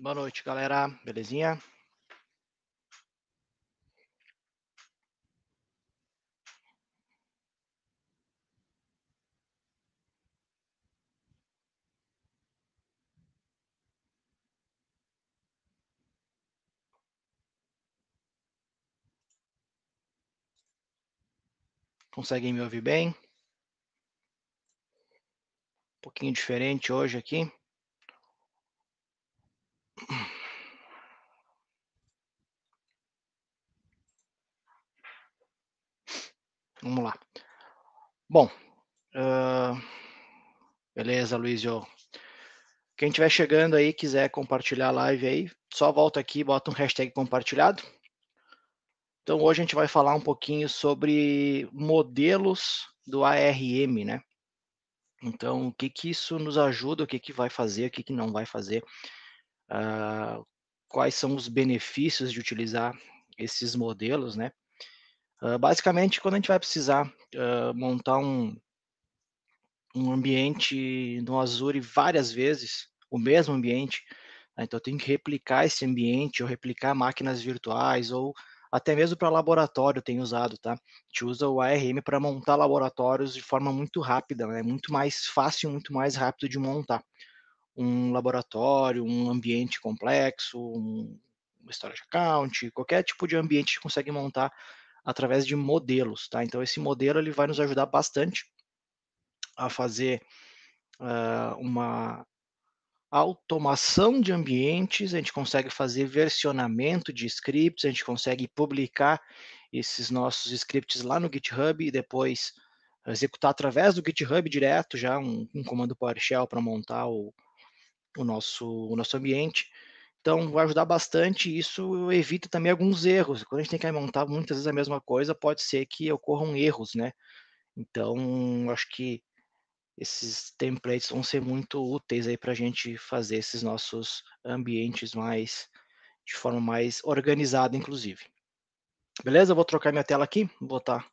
Boa noite, galera. Belezinha? Conseguem me ouvir bem? Um pouquinho diferente hoje aqui. Vamos lá. Bom, uh, beleza, Luizio. Quem estiver chegando aí, quiser compartilhar a live aí, só volta aqui e bota um hashtag compartilhado. Então hoje a gente vai falar um pouquinho sobre modelos do ARM, né? Então, o que que isso nos ajuda, o que que vai fazer, o que que não vai fazer uh, quais são os benefícios de utilizar esses modelos, né? Uh, basicamente, quando a gente vai precisar uh, montar um, um ambiente no Azure várias vezes, o mesmo ambiente, né? então tem que replicar esse ambiente ou replicar máquinas virtuais ou até mesmo para laboratório tem usado, tá? A gente usa o ARM para montar laboratórios de forma muito rápida, né? Muito mais fácil, muito mais rápido de montar um laboratório, um ambiente complexo, um, storage account, qualquer tipo de ambiente a gente consegue montar através de modelos, tá? Então esse modelo ele vai nos ajudar bastante a fazer uh, uma automação de ambientes, a gente consegue fazer versionamento de scripts, a gente consegue publicar esses nossos scripts lá no GitHub e depois executar através do GitHub direto já um, um comando PowerShell para montar o, o nosso, o nosso ambiente. Então, vai ajudar bastante. Isso evita também alguns erros. Quando a gente tem que montar muitas vezes a mesma coisa, pode ser que ocorram erros, né? Então, acho que esses templates vão ser muito úteis aí para a gente fazer esses nossos ambientes mais de forma mais organizada, inclusive. Beleza? Eu vou trocar minha tela aqui, vou botar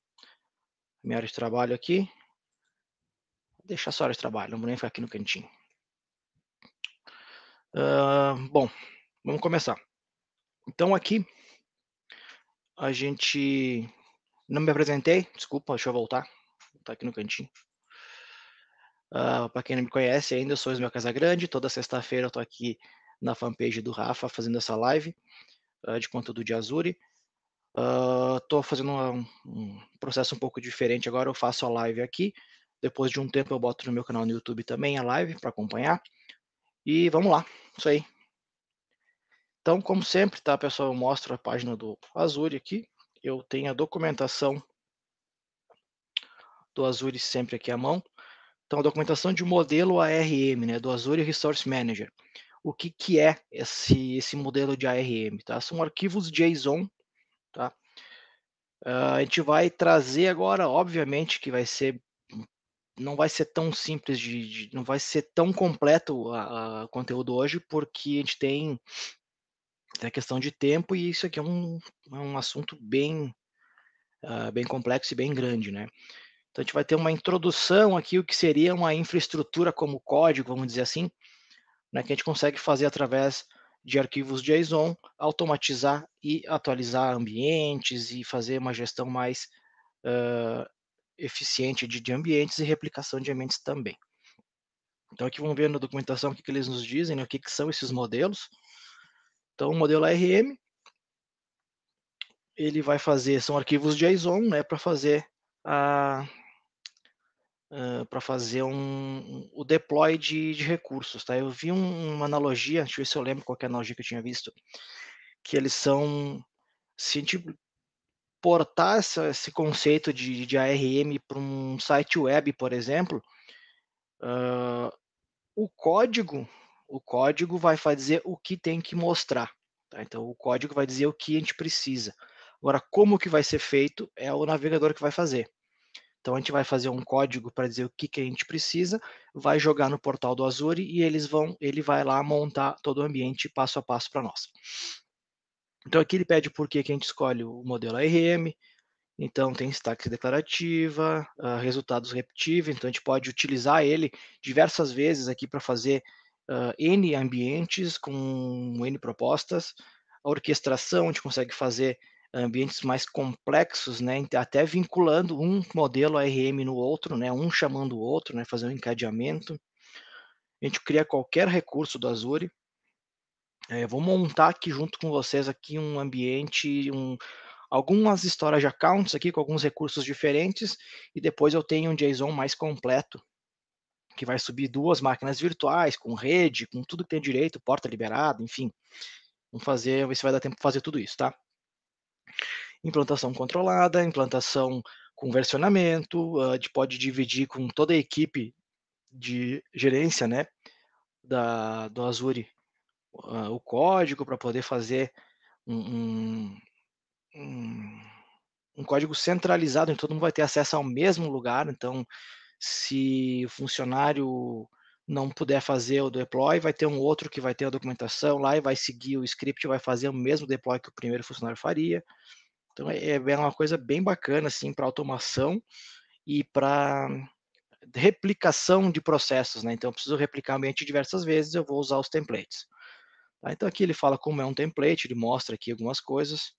minha área de trabalho aqui. Vou deixar só a área de trabalho, não vou nem ficar aqui no cantinho. Uh, bom, vamos começar. Então aqui a gente não me apresentei, desculpa, deixa eu voltar. Vou tá aqui no cantinho. Uh, ah, para quem não me conhece ainda, eu sou Ismael Casagrande. Toda sexta-feira eu tô aqui na fanpage do Rafa fazendo essa live uh, de conteúdo de Azure. Estou ah, fazendo um, um, processo um pouco diferente agora. Eu faço a live aqui. Depois de um tempo eu boto no meu canal no YouTube também a live para acompanhar. E vamos lá, isso aí. Então, como sempre, tá, pessoal, eu mostro a página do Azure aqui. Eu tenho a documentação do Azure sempre aqui à mão. Então, a documentação de modelo ARM, né, do Azure Resource Manager. O que, que é esse, esse modelo de ARM? Tá? São arquivos JSON. Tá? Uh, a gente vai trazer agora, obviamente, que vai ser não vai ser tão simples de, de não vai ser tão completo o conteúdo hoje porque a gente tem, tem a questão de tempo e isso aqui é um, é um assunto bem uh, bem complexo e bem grande, né? Então a gente vai ter uma introdução aqui o que seria uma infraestrutura como código, vamos dizer assim, né, que a gente consegue fazer através de arquivos JSON, automatizar e atualizar ambientes e fazer uma gestão mais uh, eficiente de, de ambientes e replicação de ambientes também. Então aqui vamos ver na documentação o que, que eles nos dizem, né, o que, que são esses modelos. Então o modelo ARM, ele vai fazer, são arquivos JSON, né, para fazer a ah, para fazer um, um, o deploy de, de, recursos, tá? Eu vi um, uma analogia, deixa eu ver se eu lembro qual é a analogia que eu tinha visto, que eles são, se a gente portar essa, esse conceito de, de ARM para um site web, por exemplo, uh, o código o código vai fazer o que tem que mostrar. Tá? Então, o código vai dizer o que a gente precisa. Agora, como que vai ser feito é o navegador que vai fazer. Então, a gente vai fazer um código para dizer o que, que a gente precisa, vai jogar no portal do Azure e eles vão, ele vai lá montar todo o ambiente passo a passo para nós. Então aqui ele pede por que a gente escolhe o modelo ARM, então tem sintaxe declarativa, uh, resultados repetíveis, então a gente pode utilizar ele diversas vezes aqui para fazer uh, N ambientes com N propostas. A orquestração, a gente consegue fazer ambientes mais complexos, né, até vinculando um modelo ARM no outro, né, um chamando o outro, né, fazer um encadeamento. A gente cria qualquer recurso do Azure, é, vou montar aqui junto com vocês aqui um ambiente, um, algumas histórias de accounts aqui com alguns recursos diferentes e depois eu tenho um JSON mais completo que vai subir duas máquinas virtuais com rede, com tudo que tem direito, porta liberada, enfim. Vamos fazer, ver se vai dar tempo de fazer tudo isso, tá? Implantação controlada, implantação com versionamento, ah, a gente pode dividir com toda a equipe de gerência, né, da, do Azure uh, o código para poder fazer um, um, um, código centralizado, então todo mundo vai ter acesso ao mesmo lugar. Então, se o funcionário não puder fazer o deploy, vai ter um outro que vai ter a documentação lá e vai seguir o script, vai fazer o mesmo deploy que o primeiro funcionário faria. Então é, é uma coisa bem bacana assim para automação e para replicação de processos, né? Então eu preciso replicar o ambiente diversas vezes, eu vou usar os templates. Tá? Então aqui ele fala como é um template, ele mostra aqui algumas coisas,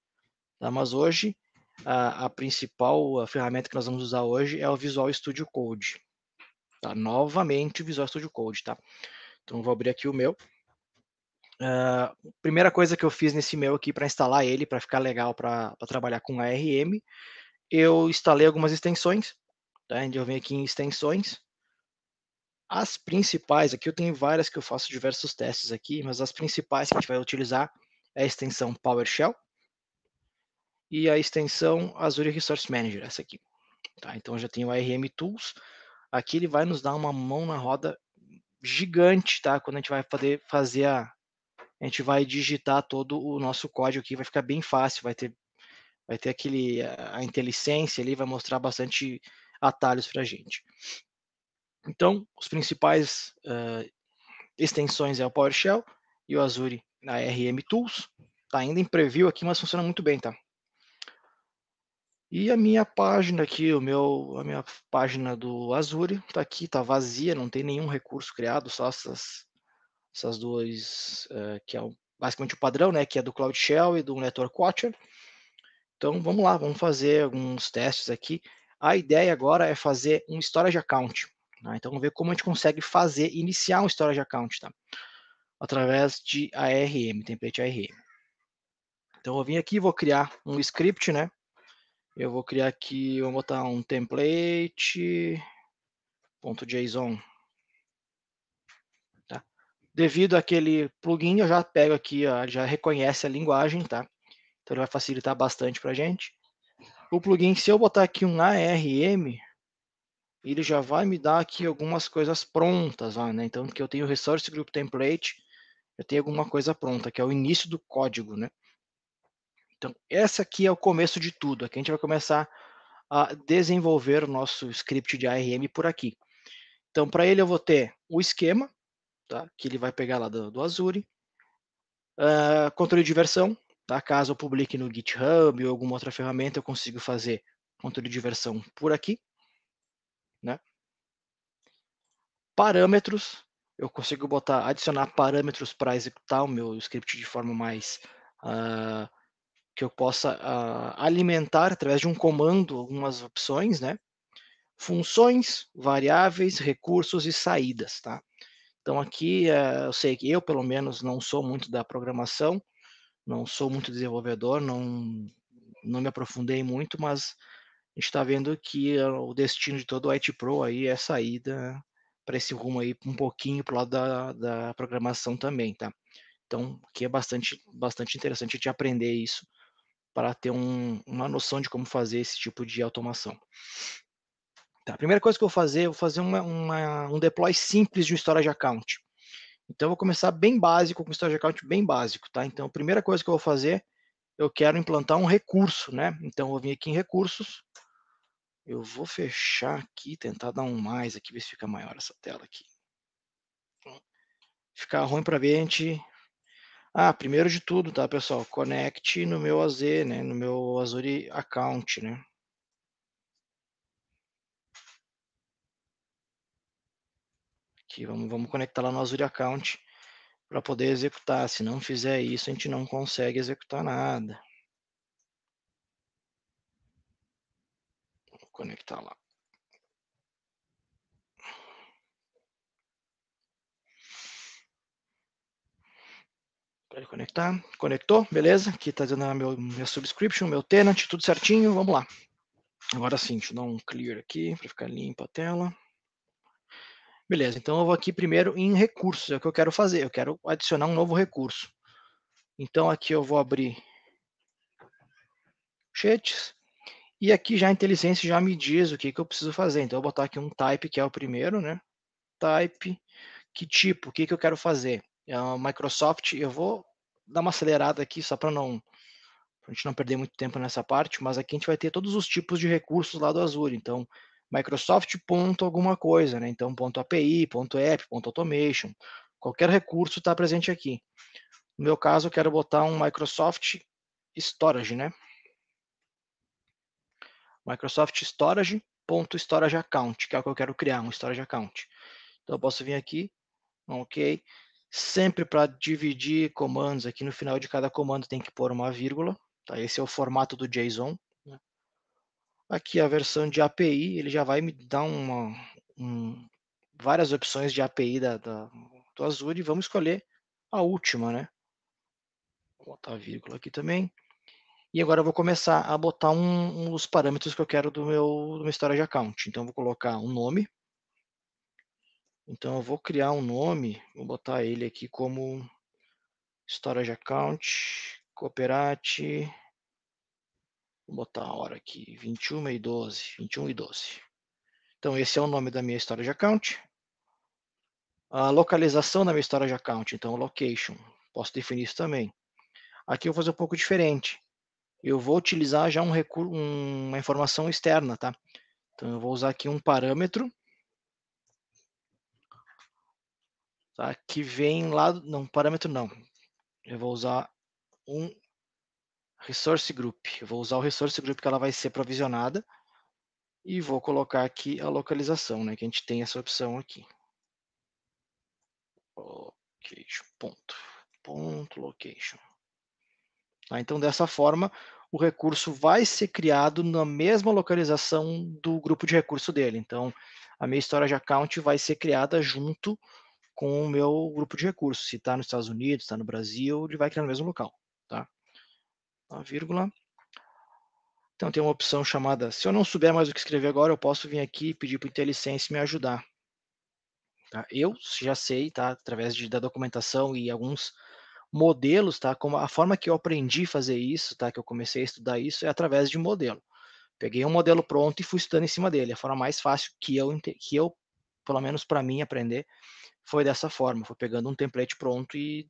tá? mas hoje a, a principal a ferramenta que nós vamos usar hoje é o Visual Studio Code. Tá? Novamente o Visual Studio Code, tá? Então vou abrir aqui o meu. Uh, primeira coisa que eu fiz nesse meu aqui para instalar ele, para ficar legal para trabalhar com ARM, eu instalei algumas extensões. Tá? Então, eu venho aqui em extensões, as principais, aqui eu tenho várias que eu faço diversos testes aqui, mas as principais que a gente vai utilizar é a extensão PowerShell e a extensão Azure Resource Manager, essa aqui. Tá, então eu já tenho o ARM Tools. Aqui ele vai nos dar uma mão na roda gigante, tá? Quando a gente vai poder fazer a. A gente vai digitar todo o nosso código aqui, vai ficar bem fácil, vai ter, vai ter aquele a inteligência ali, vai mostrar bastante atalhos para a gente. Então, os principais uh, extensões é o PowerShell e o Azure na RM Tools. Tá ainda em preview aqui, mas funciona muito bem, tá? E a minha página aqui, o meu, a minha página do Azure tá aqui, tá vazia, não tem nenhum recurso criado, só essas, essas duas, uh, que é o, basicamente o padrão, né? Que é do Cloud Shell e do Network Watcher. Então vamos lá, vamos fazer alguns testes aqui. A ideia agora é fazer um storage account. Né? Então, vamos ver como a gente consegue fazer, iniciar um storage account, tá? Através de ARM, template ARM. Então, eu vim aqui, e vou criar um script, né? Eu vou criar aqui, vou botar um template.json. Tá? Devido àquele plugin, eu já pego aqui, ó, já reconhece a linguagem, tá? Então ele vai facilitar bastante para a gente. O plugin, se eu botar aqui um ARM, ele já vai me dar aqui algumas coisas prontas lá, ah, né? Então, que eu tenho o Resource Group Template, eu tenho alguma coisa pronta, que é o início do código, né? Então, esse aqui é o começo de tudo. Aqui a gente vai começar a desenvolver o nosso script de ARM por aqui. Então, para ele eu vou ter o esquema, tá? que ele vai pegar lá do, do Azure, uh, controle de versão, tá? caso eu publique no GitHub ou alguma outra ferramenta, eu consigo fazer controle de versão por aqui, parâmetros, eu consigo botar, adicionar parâmetros para executar o meu script de forma mais uh, que eu possa uh, alimentar através de um comando algumas opções, né? Funções, variáveis, recursos e saídas, tá? Então aqui uh, eu sei que eu pelo menos não sou muito da programação, não sou muito desenvolvedor, não não me aprofundei muito, mas a gente está vendo que ah, o destino de todo o IT Pro aí é saída para esse rumo aí um pouquinho para o lado da, da programação também, tá? Então, aqui é bastante, bastante interessante de aprender isso para ter um, uma noção de como fazer esse tipo de automação. Tá, a primeira coisa que eu vou fazer, eu vou fazer uma, uma, um deploy simples de um storage account. Então, eu vou começar bem básico, com um storage account bem básico, tá? Então, a primeira coisa que eu vou fazer, eu quero implantar um recurso, né? Então, eu vou vir aqui em recursos, eu vou fechar aqui, tentar dar um mais aqui, ver se fica maior essa tela aqui. Ficar ruim para ver, a gente... Ah, primeiro de tudo, tá, pessoal? Connect no meu AZ, né? No meu Azure Account, né? Aqui, vamos, vamos conectar lá no Azure Account para poder executar. Se não fizer isso, a gente não consegue executar nada. conectar lá. Pode conectar. Conectou, beleza? Aqui está a meu, minha subscription, meu tenant, tudo certinho. Vamos lá. Agora sim, deixa eu dar um clear aqui para ficar limpa a tela. Beleza, então eu vou aqui primeiro em recursos, é o que eu quero fazer, eu quero adicionar um novo recurso. Então aqui eu vou abrir chats, e aqui já a inteligência já me diz o que, que eu preciso fazer. Então, eu vou botar aqui um type, que é o primeiro, né? Type, que tipo, o que, que eu quero fazer? É Microsoft, eu vou dar uma acelerada aqui, só para não a gente não perder muito tempo nessa parte, mas aqui a gente vai ter todos os tipos de recursos lá do Azure. Então, Microsoft ponto alguma coisa, né? Então, ponto API, ponto app, ponto automation. Qualquer recurso está presente aqui. No meu caso, eu quero botar um Microsoft Storage, né? Microsoft Storage ponto storage account, que é o que eu quero criar, um storage account. Então eu posso vir aqui, ok? Sempre para dividir comandos, aqui no final de cada comando tem que pôr uma vírgula, tá? Esse é o formato do JSON. Né? Aqui a versão de API, ele já vai me dar uma, um, várias opções de API da, da, do Azure e vamos escolher a última, né? Vou botar a vírgula aqui também. E agora eu vou começar a botar um, um dos parâmetros que eu quero do meu, do meu storage account. Então, eu vou colocar um nome. Então, eu vou criar um nome, vou botar ele aqui como storage account, cooperate, vou botar a hora aqui, 21 e 12, 21 e 12. Então, esse é o nome da minha storage account. A localização da minha storage account, então, location, posso definir isso também. Aqui eu vou fazer um pouco diferente eu vou utilizar já um recurso, uma informação externa, tá? Então eu vou usar aqui um parâmetro tá? que vem lá, não, parâmetro não. Eu vou usar um resource group. Eu vou usar o resource group que ela vai ser provisionada e vou colocar aqui a localização, né? Que a gente tem essa opção aqui. Location, ponto. Ponto, location. Tá, então, dessa forma, o recurso vai ser criado na mesma localização do grupo de recurso dele. Então, a minha storage account vai ser criada junto com o meu grupo de recurso. Se está nos Estados Unidos, está no Brasil, ele vai criar no mesmo local. Tá? A vírgula. Então, tem uma opção chamada, se eu não souber mais o que escrever agora, eu posso vir aqui e pedir para o IntelliSense me ajudar. Tá? Eu já sei, tá? através de, da documentação e alguns modelos, tá? Como a forma que eu aprendi a fazer isso, tá? Que eu comecei a estudar isso é através de modelo. Peguei um modelo pronto e fui estudando em cima dele. A forma mais fácil que eu que eu, pelo menos para mim aprender, foi dessa forma. Foi pegando um template pronto e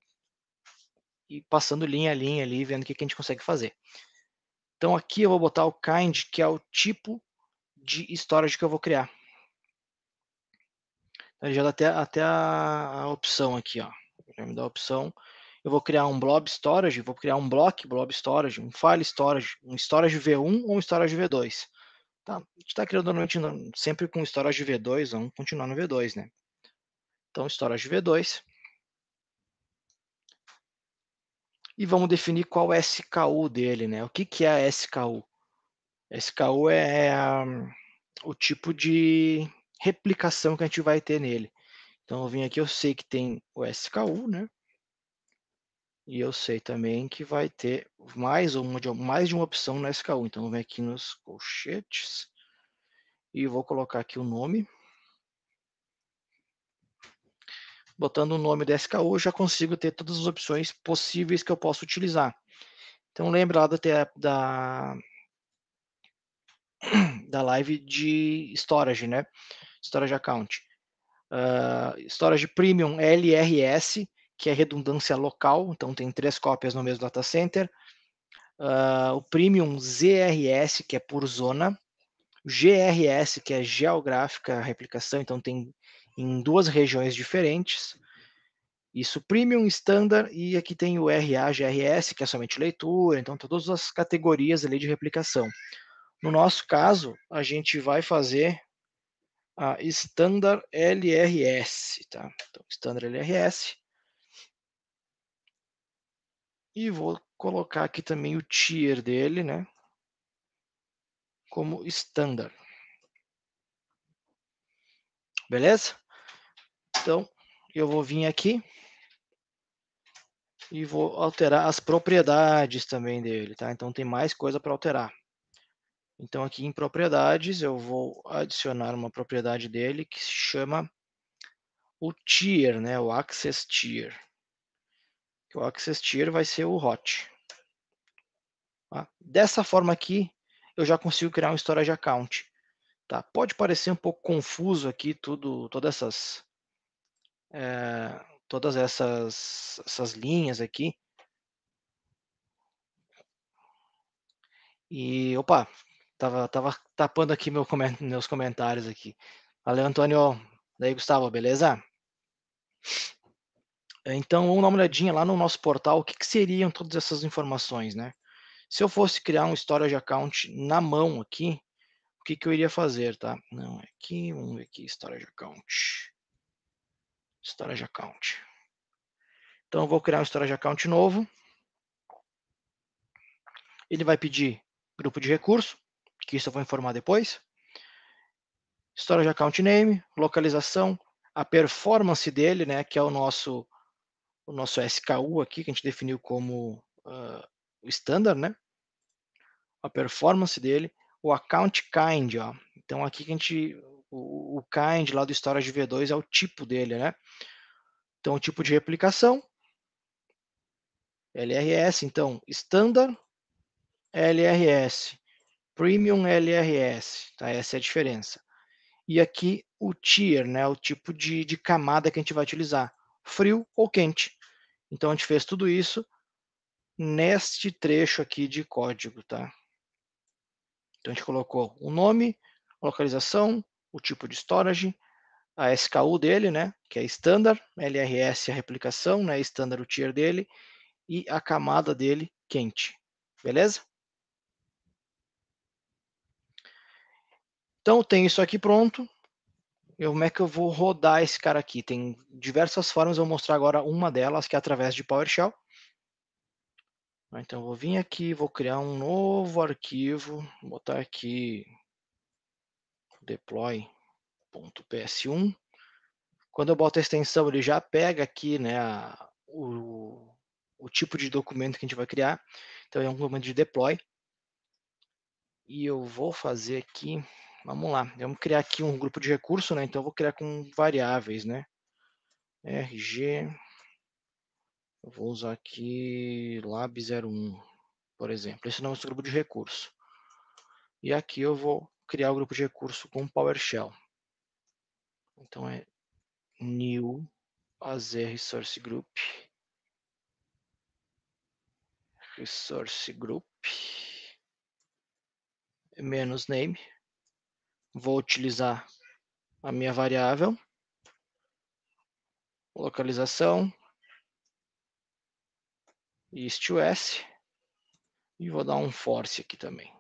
e passando linha a linha ali, vendo o que, a gente consegue fazer. Então aqui eu vou botar o kind, que é o tipo de storage que eu vou criar. Ele já dá até, até a, a opção aqui, ó. Já me dá a opção eu vou criar um blob storage, vou criar um block blob storage, um file storage, um storage V1 ou um storage V2. Tá? A gente está criando normalmente sempre com storage V2, vamos continuar no V2, né? Então, storage V2. E vamos definir qual é SKU dele, né? O que, que é a SKU? SKU é, é a, o tipo de replicação que a gente vai ter nele. Então, eu vim aqui, eu sei que tem o SKU, né? E eu sei também que vai ter mais, uma, mais de uma opção na SKU. Então, eu venho aqui nos colchetes e vou colocar aqui o nome. Botando o nome da SKU, eu já consigo ter todas as opções possíveis que eu posso utilizar. Então, lembra lá da, da, da live de storage, né? Storage account. Uh, storage Premium LRS que é redundância local, então tem três cópias no mesmo data center. Uh, o Premium ZRS, que é por zona. GRS, que é geográfica replicação, então tem em duas regiões diferentes. Isso Premium, Standard e aqui tem o RA, GRS, que é somente leitura, então todas as categorias ali de replicação. No nosso caso, a gente vai fazer a Standard LRS, tá? Então, Standard LRS, e vou colocar aqui também o tier dele, né? Como standard. Beleza? Então, eu vou vir aqui e vou alterar as propriedades também dele, tá? Então, tem mais coisa para alterar. Então, aqui em propriedades, eu vou adicionar uma propriedade dele que se chama o tier, né? O access tier o access tier vai ser o hot. Tá? Dessa forma aqui, eu já consigo criar um storage account. Tá? Pode parecer um pouco confuso aqui tudo, todas essas é, todas essas, essas linhas aqui. E opa, tava, tava tapando aqui meu, meus comentários aqui. Valeu, Antônio. Daí, Gustavo, beleza? Então, vamos dar uma olhadinha lá no nosso portal, o que, que seriam todas essas informações, né? Se eu fosse criar um storage account na mão aqui, o que, que eu iria fazer, tá? Não, é aqui, vamos ver aqui, storage account. Storage account. Então, eu vou criar um storage account novo. Ele vai pedir grupo de recurso, que isso eu vou informar depois. Storage account name, localização, a performance dele, né, que é o nosso o nosso SKU aqui, que a gente definiu como uh, o standard, né? A performance dele, o account kind, ó. Então aqui que a gente, o, o kind lá do storage V2 é o tipo dele, né? Então o tipo de replicação, LRS, então standard LRS, premium LRS, tá? Essa é a diferença. E aqui o tier, né? O tipo de, de camada que a gente vai utilizar, frio ou quente. Então a gente fez tudo isso neste trecho aqui de código, tá? Então a gente colocou o nome, a localização, o tipo de storage, a SKU dele, né, que é standard, LRS é a replicação, né, standard o tier dele e a camada dele quente. Beleza? Então tem isso aqui pronto eu, como é que eu vou rodar esse cara aqui? Tem diversas formas, eu vou mostrar agora uma delas, que é através de PowerShell. Ah, então, eu vou vir aqui, vou criar um novo arquivo, vou botar aqui deploy.ps1. Quando eu boto a extensão, ele já pega aqui né, a, o, o tipo de documento que a gente vai criar. Então, é um documento de deploy. E eu vou fazer aqui Vamos lá, vamos criar aqui um grupo de recurso, né? Então, eu vou criar com variáveis, né? RG, eu vou usar aqui lab01, por exemplo. Esse é o nosso grupo de recurso. E aqui eu vou criar o grupo de recurso com PowerShell. Então, é new AZ resource group, resource group, menos name, Vou utilizar a minha variável, localização, east west, e vou dar um force aqui também.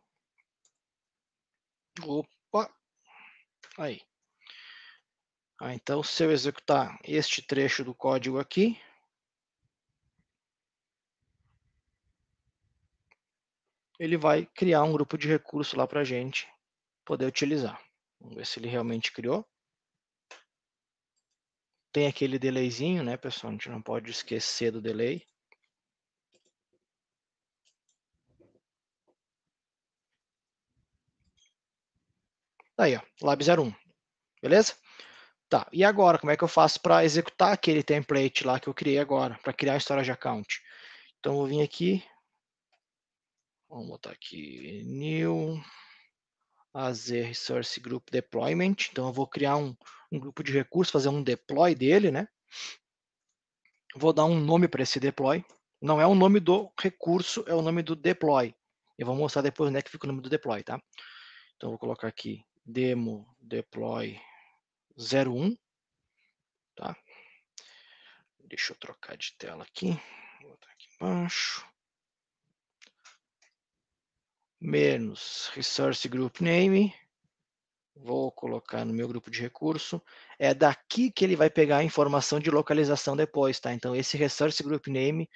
Opa! Aí. Ah, então, se eu executar este trecho do código aqui, ele vai criar um grupo de recurso lá para a gente poder utilizar. Vamos ver se ele realmente criou. Tem aquele delayzinho, né, pessoal? A gente não pode esquecer do delay. Aí, ó, lab01. Beleza? Tá, e agora, como é que eu faço para executar aquele template lá que eu criei agora, para criar a storage account? Então, eu vou vir aqui, vamos botar aqui, new a Resource Group Deployment. Então, eu vou criar um, um grupo de recursos, fazer um deploy dele, né? Vou dar um nome para esse deploy. Não é o nome do recurso, é o nome do deploy. Eu vou mostrar depois onde é que fica o nome do deploy, tá? Então, eu vou colocar aqui demo deploy 01, tá? Deixa eu trocar de tela aqui, vou botar aqui embaixo menos resource group name, vou colocar no meu grupo de recurso, é daqui que ele vai pegar a informação de localização depois, tá? Então, esse resource group name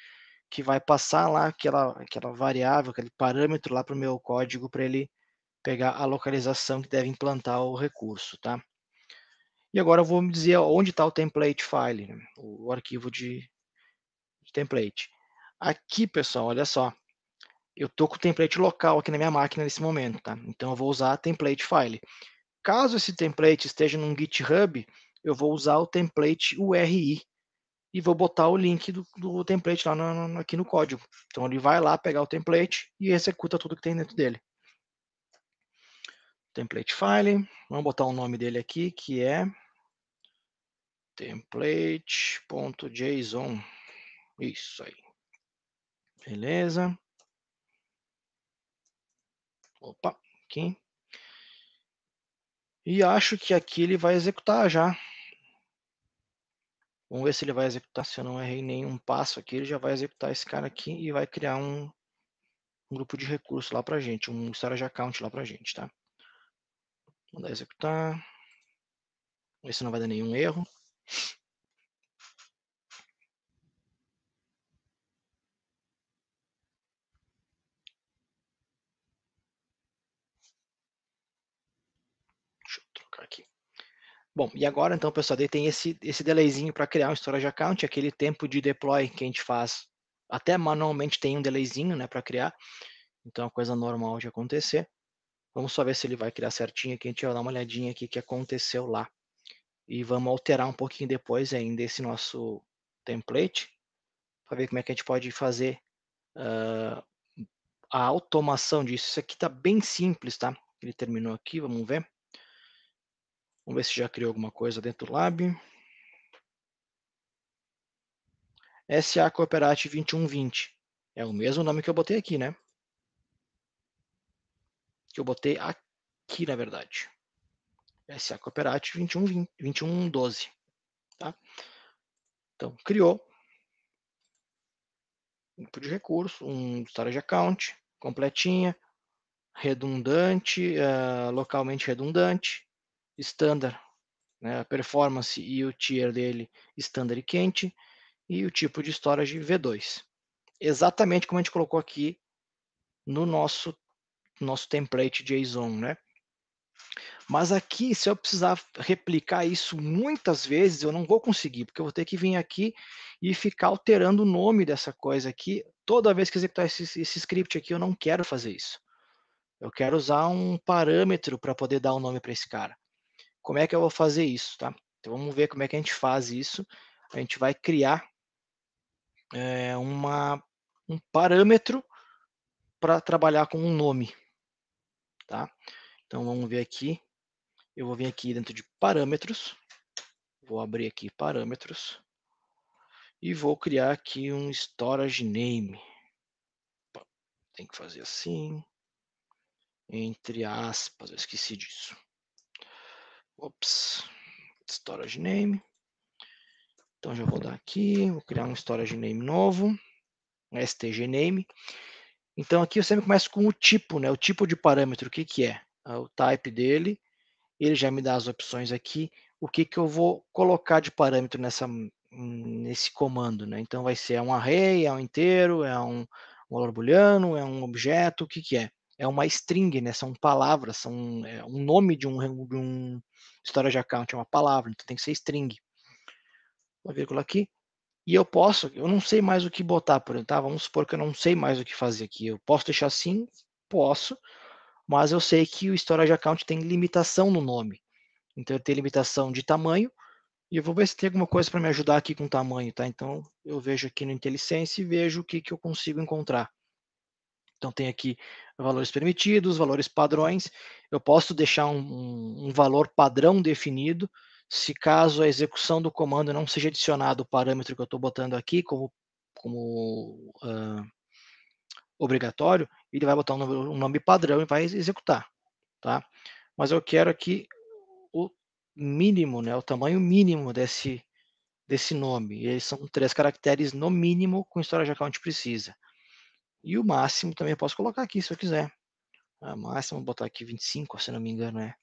que vai passar lá aquela, aquela variável, aquele parâmetro lá para o meu código para ele pegar a localização que deve implantar o recurso, tá? E agora eu vou me dizer onde está o template file, né? o arquivo de, de template. Aqui, pessoal, olha só, eu estou com o template local aqui na minha máquina nesse momento, tá? Então eu vou usar template file. Caso esse template esteja num GitHub, eu vou usar o template URI e vou botar o link do, do template lá no, no, aqui no código. Então ele vai lá pegar o template e executa tudo que tem dentro dele. Template file, vamos botar o nome dele aqui, que é template.json. Isso aí. Beleza. Opa, aqui. E acho que aqui ele vai executar já. Vamos ver se ele vai executar. Se eu não errei nenhum passo aqui, ele já vai executar esse cara aqui e vai criar um, um grupo de recursos lá para gente, um storage account lá para gente, tá? Vamos dar executar. Ver se não vai dar nenhum erro. Bom, e agora então, pessoal, daí tem esse, esse delayzinho para criar um storage account, aquele tempo de deploy que a gente faz, até manualmente tem um delayzinho né, para criar, então é uma coisa normal de acontecer. Vamos só ver se ele vai criar certinho aqui, a gente vai dar uma olhadinha aqui que aconteceu lá. E vamos alterar um pouquinho depois ainda esse nosso template, para ver como é que a gente pode fazer uh, a automação disso. Isso aqui está bem simples, tá? Ele terminou aqui, vamos ver. Vamos ver se já criou alguma coisa dentro do lab. SA Cooperate 2120. É o mesmo nome que eu botei aqui, né? Que eu botei aqui, na verdade. SA Cooperate 2112. Tá? Então, criou. Um tipo de recurso, um storage account, completinha, redundante, uh, localmente redundante, standard, né, a performance e o tier dele standard e quente, e o tipo de storage V2. Exatamente como a gente colocou aqui no nosso, nosso template JSON, né? Mas aqui, se eu precisar replicar isso muitas vezes, eu não vou conseguir, porque eu vou ter que vir aqui e ficar alterando o nome dessa coisa aqui. Toda vez que executar esse, esse script aqui, eu não quero fazer isso. Eu quero usar um parâmetro para poder dar o um nome para esse cara. Como é que eu vou fazer isso, tá? Então vamos ver como é que a gente faz isso. A gente vai criar é, uma, um parâmetro para trabalhar com um nome, tá? Então vamos ver aqui. Eu vou vir aqui dentro de parâmetros. Vou abrir aqui parâmetros e vou criar aqui um storage name. Tem que fazer assim, entre aspas, eu esqueci disso. Ops, storage name. Então já vou dar aqui, vou criar um storage name novo, um stg name. Então aqui eu sempre começo com o tipo, né? O tipo de parâmetro, o que que é? é? O type dele. Ele já me dá as opções aqui, o que que eu vou colocar de parâmetro nessa nesse comando, né? Então vai ser um array, é um inteiro, é um, valor booleano, é um objeto, o que que é? é uma string, né? São palavras, são é, um nome de um, de um storage account, é uma palavra, então tem que ser string. Uma vírgula aqui. E eu posso, eu não sei mais o que botar, por exemplo, tá? vamos supor que eu não sei mais o que fazer aqui. Eu posso deixar assim? Posso, mas eu sei que o storage account tem limitação no nome. Então eu tenho limitação de tamanho, e eu vou ver se tem alguma coisa para me ajudar aqui com tamanho, tá? Então eu vejo aqui no IntelliSense e vejo o que, que eu consigo encontrar. Então tem aqui valores permitidos, valores padrões. Eu posso deixar um, um, um valor padrão definido, se caso a execução do comando não seja adicionado o parâmetro que eu estou botando aqui como, como uh, obrigatório, ele vai botar um nome, um nome, padrão e vai executar. Tá? Mas eu quero aqui o mínimo, né, o tamanho mínimo desse, desse nome. E eles são três caracteres no mínimo com o storage account precisa. E o máximo também posso colocar aqui, se eu quiser. A máxima, vou botar aqui 25, se não me engano, é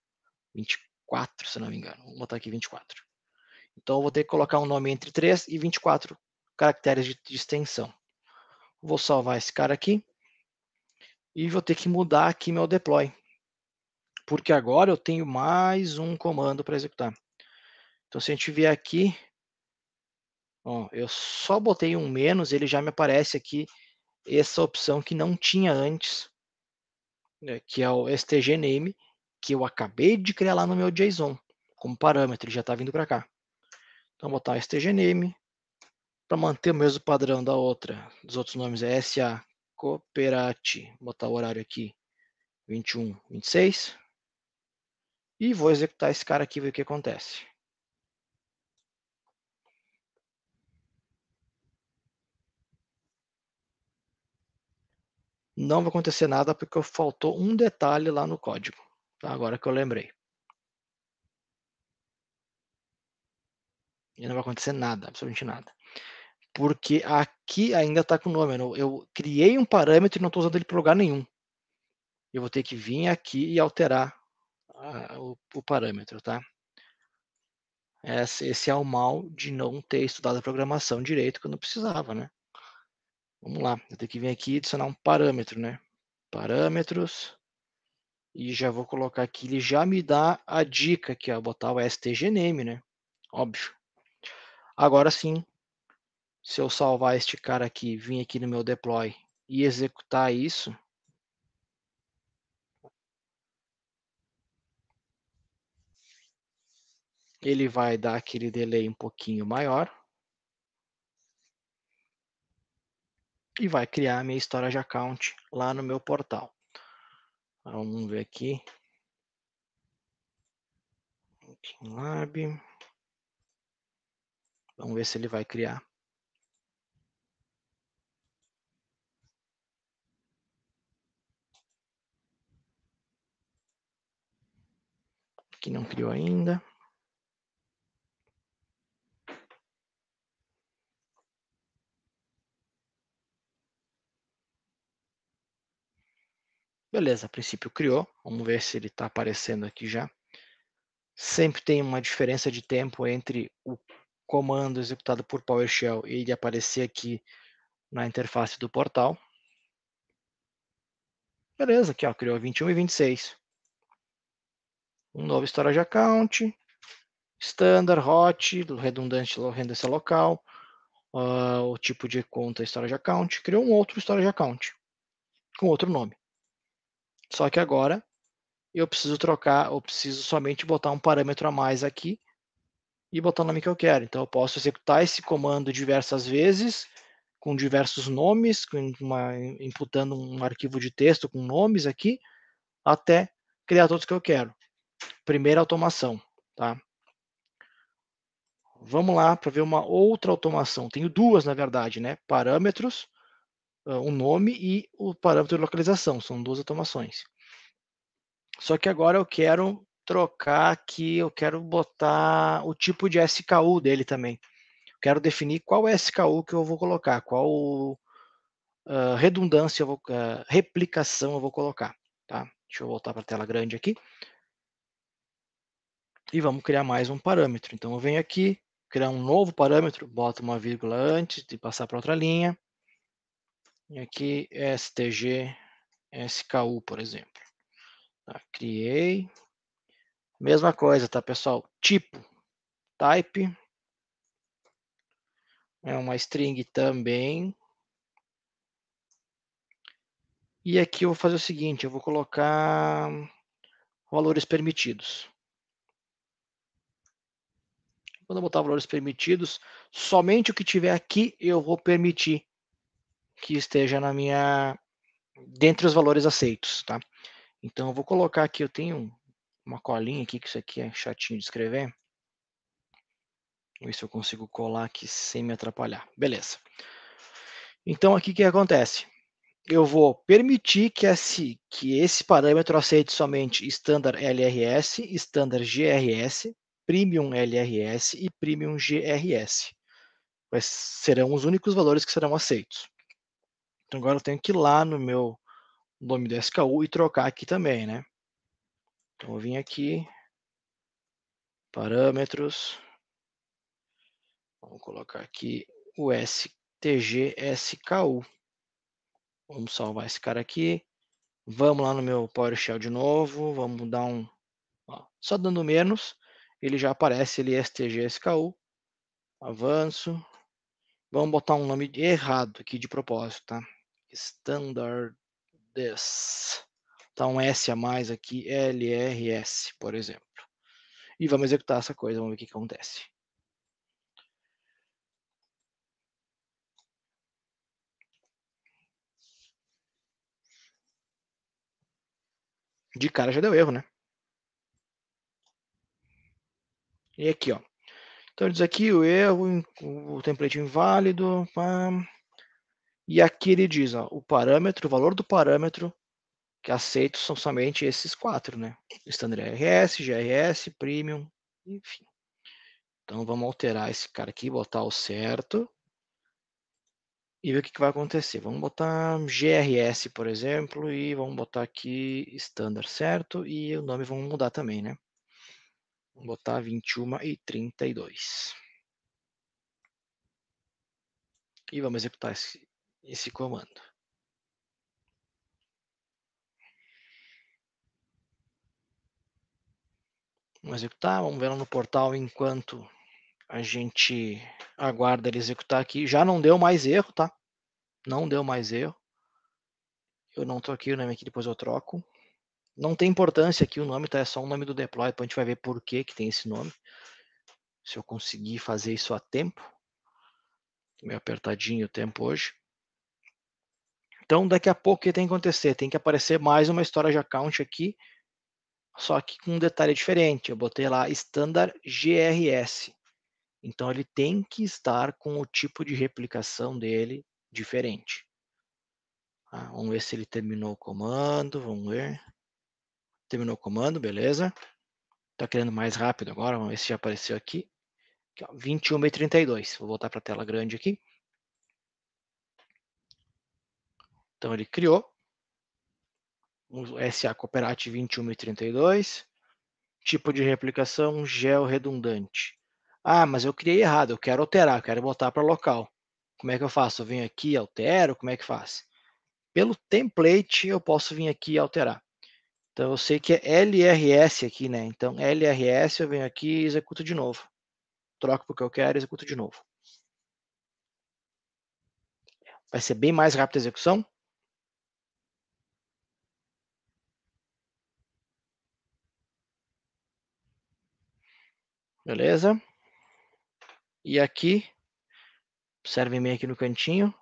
24, se não me engano. Vou botar aqui 24. Então, eu vou ter que colocar um nome entre 3 e 24 caracteres de, de extensão. Vou salvar esse cara aqui. E vou ter que mudar aqui meu deploy. Porque agora eu tenho mais um comando para executar. Então, se a gente vier aqui, eu só botei um menos, ele já me aparece aqui essa opção que não tinha antes, né, que é o stgname, que eu acabei de criar lá no meu JSON, como parâmetro, ele já está vindo para cá. Então, vou botar stgname, para manter o mesmo padrão da outra, dos outros nomes é SA Cooperati, vou botar o horário aqui, 21, 26, e vou executar esse cara aqui, ver o que acontece. não vai acontecer nada porque faltou um detalhe lá no código. Tá? Agora que eu lembrei. E não vai acontecer nada, absolutamente nada. Porque aqui ainda está com o nome. Eu, eu criei um parâmetro e não estou usando ele para lugar nenhum. Eu vou ter que vir aqui e alterar a, o, o, parâmetro, tá? Esse, esse é o mal de não ter estudado a programação direito quando precisava, né? Vamos lá, eu tenho que vir aqui e adicionar um parâmetro, né? Parâmetros. E já vou colocar aqui, ele já me dá a dica que é botar o stgname, né? Óbvio. Agora sim, se eu salvar este cara aqui, vir aqui no meu deploy e executar isso, ele vai dar aquele delay um pouquinho maior. e vai criar a minha storage account lá no meu portal. Então, vamos ver aqui. Lab. Vamos ver se ele vai criar. Que não criou ainda. Beleza, a princípio criou. Vamos ver se ele está aparecendo aqui já. Sempre tem uma diferença de tempo entre o comando executado por PowerShell e ele aparecer aqui na interface do portal. Beleza, aqui ó, criou 21 e 26. Um novo storage account, standard, hot, redundante, redundância local, uh, o tipo de conta storage account, criou um outro storage account com outro nome. Só que agora eu preciso trocar, eu preciso somente botar um parâmetro a mais aqui e botar o nome que eu quero. Então eu posso executar esse comando diversas vezes, com diversos nomes, com uma, imputando um arquivo de texto com nomes aqui, até criar todos que eu quero. Primeira automação, tá? Vamos lá para ver uma outra automação. Tenho duas, na verdade, né? Parâmetros ah, o nome e o parâmetro de localização, são duas automações. Só que agora eu quero trocar aqui, eu quero botar o tipo de SKU dele também. Eu quero definir qual SKU que eu vou colocar, qual uh, redundância, eu vou, uh, replicação eu vou colocar. Tá? Deixa eu voltar para a tela grande aqui. E vamos criar mais um parâmetro. Então eu venho aqui, criar um novo parâmetro, boto uma vírgula antes de passar para outra linha. E aqui STG SKU, por exemplo. Tá, criei. Mesma coisa, tá, pessoal? Tipo, type. É uma string também. E aqui eu vou fazer o seguinte, eu vou colocar valores permitidos. Quando eu botar valores permitidos, somente o que tiver aqui eu vou permitir que esteja na minha dentre os valores aceitos, tá? Então eu vou colocar aqui, eu tenho uma colinha aqui que isso aqui é chatinho de escrever. Ver se eu consigo colar aqui sem me atrapalhar. Beleza. Então aqui o que acontece? Eu vou permitir que esse, que esse parâmetro aceite somente standard LRS, standard GRS, Premium LRS e Premium GRS. Mas serão os únicos valores que serão aceitos. Então agora eu tenho que ir lá no meu nome do SKU e trocar aqui também, né? Então eu vim aqui, parâmetros, vamos colocar aqui o STG SKU. Vamos salvar esse cara aqui. Vamos lá no meu PowerShell de novo, vamos dar um... Ó, só dando menos, ele já aparece ali STG SKU. Avanço. Vamos botar um nome errado aqui de propósito, tá? standards. Tá um S a mais aqui, LRS, por exemplo. E vamos executar essa coisa, vamos ver o que, acontece. De cara já deu erro, né? E aqui, ó. Então diz aqui o erro, o template inválido. Pá. E aqui ele diz, ó, o parâmetro, o valor do parâmetro que aceitos são somente esses quatro, né? Standard RS, GRS, Premium, enfim. Então vamos alterar esse cara aqui, botar o certo e ver o que, que vai acontecer. Vamos botar GRS, por exemplo, e vamos botar aqui Standard, certo? E o nome vamos mudar também, né? Vamos botar 21 e 32. E vamos executar esse, esse comando. Vamos executar, vamos ver lá no portal enquanto a gente aguarda ele executar aqui. Já não deu mais erro, tá? Não deu mais erro. Eu não troquei o nome aqui, depois eu troco. Não tem importância aqui o nome, tá? É só o nome do deploy, depois a gente vai ver por que, que tem esse nome. Se eu conseguir fazer isso a tempo. Meio apertadinho o tempo hoje. Então, daqui a pouco, o que tem que acontecer? Tem que aparecer mais uma história de account aqui, só que com um detalhe diferente. Eu botei lá standard GRS. Então, ele tem que estar com o tipo de replicação dele diferente. Ah, vamos ver se ele terminou o comando. Vamos ver. Terminou o comando, beleza. Está querendo mais rápido agora. Vamos ver se já apareceu aqui. aqui ó, 21 e 32. Vou voltar para a tela grande aqui. Então ele criou o SA Cooperate 21 e 32, tipo de replicação georredundante. Ah, mas eu criei errado, eu quero alterar, eu quero botar para local. Como é que eu faço? Eu venho aqui, altero, como é que faz? Pelo template eu posso vir aqui e alterar. Então eu sei que é LRS aqui, né? Então LRS eu venho aqui e executo de novo. Troco porque eu quero e executo de novo. Vai ser bem mais rápida a execução, Beleza? E aqui, observem bem aqui no cantinho,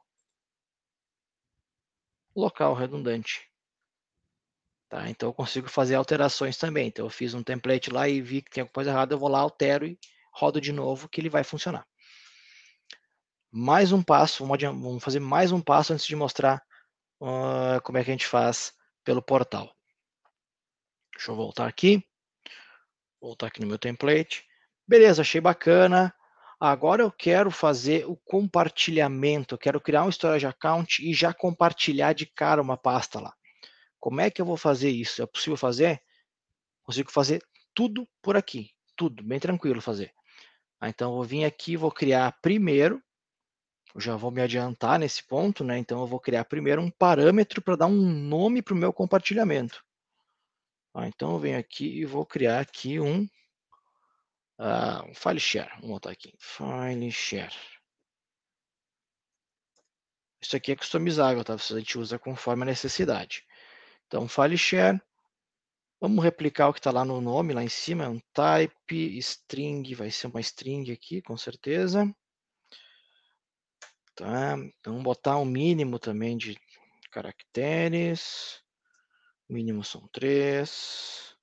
local redundante. Tá? Então eu consigo fazer alterações também. Então eu fiz um template lá e vi que tem alguma coisa errada, eu vou lá, altero e rodo de novo que ele vai funcionar. Mais um passo, vamos fazer mais um passo antes de mostrar uh, como é que a gente faz pelo portal. Deixa eu voltar aqui, voltar aqui no meu template. Beleza, achei bacana. Agora eu quero fazer o compartilhamento, eu quero criar um storage account e já compartilhar de cara uma pasta lá. Como é que eu vou fazer isso? É possível fazer? Consigo fazer tudo por aqui, tudo, bem tranquilo fazer. Ah, então eu vou vir aqui, vou criar primeiro, eu já vou me adiantar nesse ponto, né? Então eu vou criar primeiro um parâmetro para dar um nome para o meu compartilhamento. Ah, então eu venho aqui e vou criar aqui um Uh, file share, vamos botar aqui. File share. Isso aqui é customizável, tá? A gente usa conforme a necessidade. Então, file share. Vamos replicar o que está lá no nome, lá em cima. É um type string, vai ser uma string aqui, com certeza. Tá? Então, botar um mínimo também de caracteres. O mínimo são três.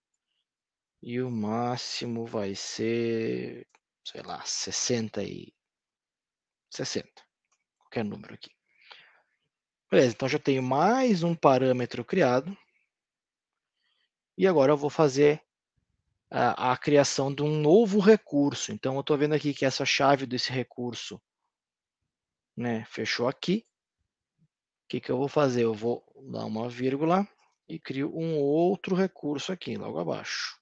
E o máximo vai ser, sei lá, 60 e 60. Qualquer número aqui. Beleza, então já tenho mais um parâmetro criado. E agora eu vou fazer a, a criação de um novo recurso. Então eu estou vendo aqui que essa chave desse recurso né, fechou aqui. O que, que eu vou fazer? Eu vou dar uma vírgula e crio um outro recurso aqui, logo abaixo.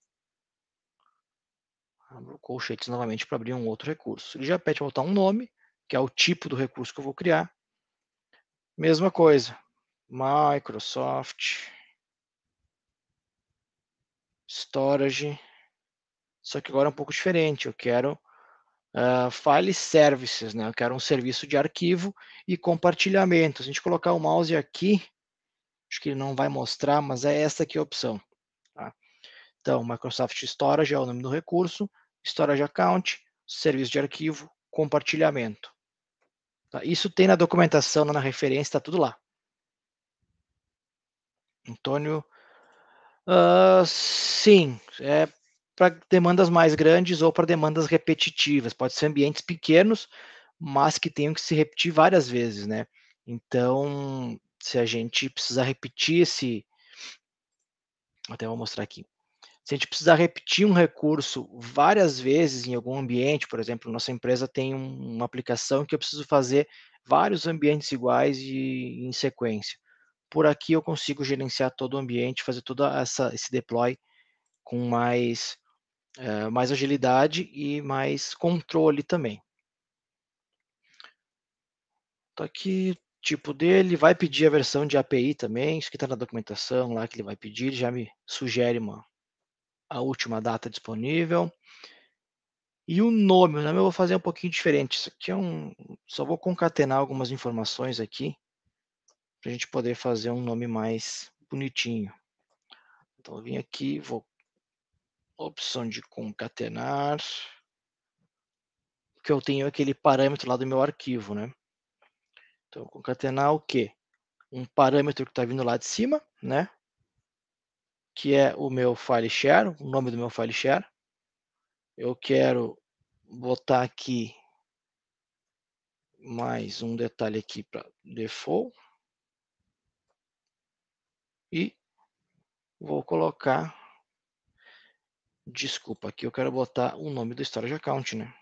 Alocou ah, o novamente para abrir um outro recurso. Ele já pede voltar um nome, que é o tipo do recurso que eu vou criar. Mesma coisa. Microsoft Storage. Só que agora é um pouco diferente. Eu quero uh, file services, né? Eu quero um serviço de arquivo e compartilhamento. Se a gente colocar o mouse aqui, acho que ele não vai mostrar, mas é essa aqui a opção. Tá? Então, Microsoft Storage é o nome do recurso storage account, serviço de arquivo, compartilhamento. Tá? Isso tem na documentação, na referência, está tudo lá. Antônio, uh, sim, é para demandas mais grandes ou para demandas repetitivas. Pode ser ambientes pequenos, mas que tenham que se repetir várias vezes, né? Então, se a gente precisar repetir esse, até vou mostrar aqui. Se a gente precisar repetir um recurso várias vezes em algum ambiente, por exemplo, nossa empresa tem um, uma aplicação que eu preciso fazer vários ambientes iguais e em sequência. Por aqui eu consigo gerenciar todo o ambiente, fazer todo essa, esse deploy com mais, uh, mais agilidade e mais controle também. Então aqui tipo dele, vai pedir a versão de API também, isso que está na documentação lá que ele vai pedir, ele já me sugere uma, a última data disponível. E o nome, o nome eu vou fazer um pouquinho diferente. Isso aqui é um. Só vou concatenar algumas informações aqui para a gente poder fazer um nome mais bonitinho. Então eu vim aqui, vou opção de concatenar, que eu tenho aquele parâmetro lá do meu arquivo, né? Então concatenar o quê? Um parâmetro que está vindo lá de cima, né? que é o meu file share, o nome do meu file share. Eu quero botar aqui mais um detalhe aqui para default. E vou colocar, desculpa, aqui eu quero botar o nome do storage account, né?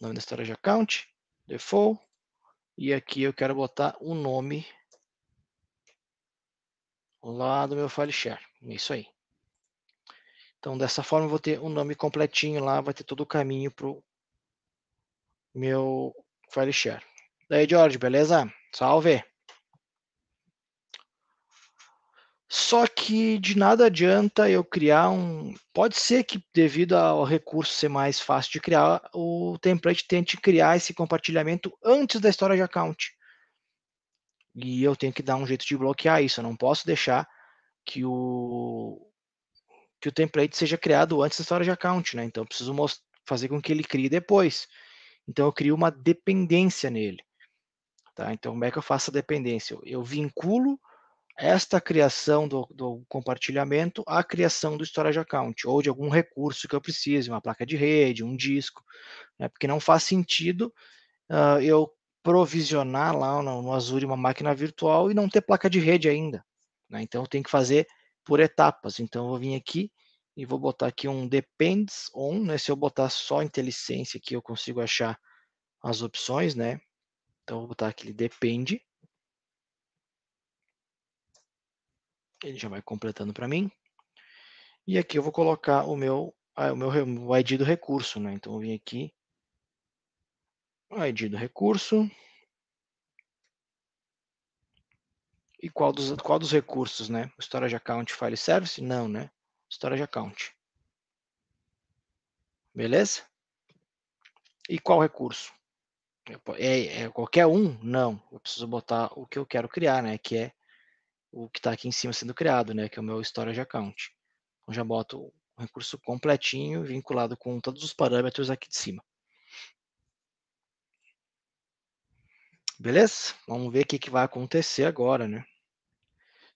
Nome do storage account, default. E aqui eu quero botar o um nome lá do meu file share. Isso aí. Então, dessa forma, eu vou ter o um nome completinho lá, vai ter todo o caminho para o meu file share. Daí, George, beleza? Salve! Só que de nada adianta eu criar um. Pode ser que, devido ao recurso ser mais fácil de criar, o template tente criar esse compartilhamento antes da história de account. E eu tenho que dar um jeito de bloquear isso. Eu não posso deixar que o, que o template seja criado antes da história de account. Né? Então, eu preciso fazer com que ele crie depois. Então, eu crio uma dependência nele. Tá? Então, como é que eu faço a dependência? Eu vinculo esta criação do, do, compartilhamento à criação do storage account ou de algum recurso que eu precise, uma placa de rede, um disco, né? porque não faz sentido uh, eu provisionar lá no, no, Azure uma máquina virtual e não ter placa de rede ainda. Né? Então eu tenho que fazer por etapas. Então eu vou vir aqui e vou botar aqui um depends on, né? se eu botar só IntelliSense aqui eu consigo achar as opções, né? Então eu vou botar aqui depende Ele já vai completando para mim. E aqui eu vou colocar o meu, ah, o meu o ID do recurso, né? Então eu vim aqui, ID do recurso. E qual dos, qual dos recursos, né? Storage Account File Service? Não, né? Storage Account. Beleza? E qual recurso? É, é, qualquer um? Não. Eu preciso botar o que eu quero criar, né? Que é o que está aqui em cima sendo criado, né, que é o meu storage account. Então já boto o recurso completinho vinculado com todos os parâmetros aqui de cima. Beleza? Vamos ver o que, que vai acontecer agora, né?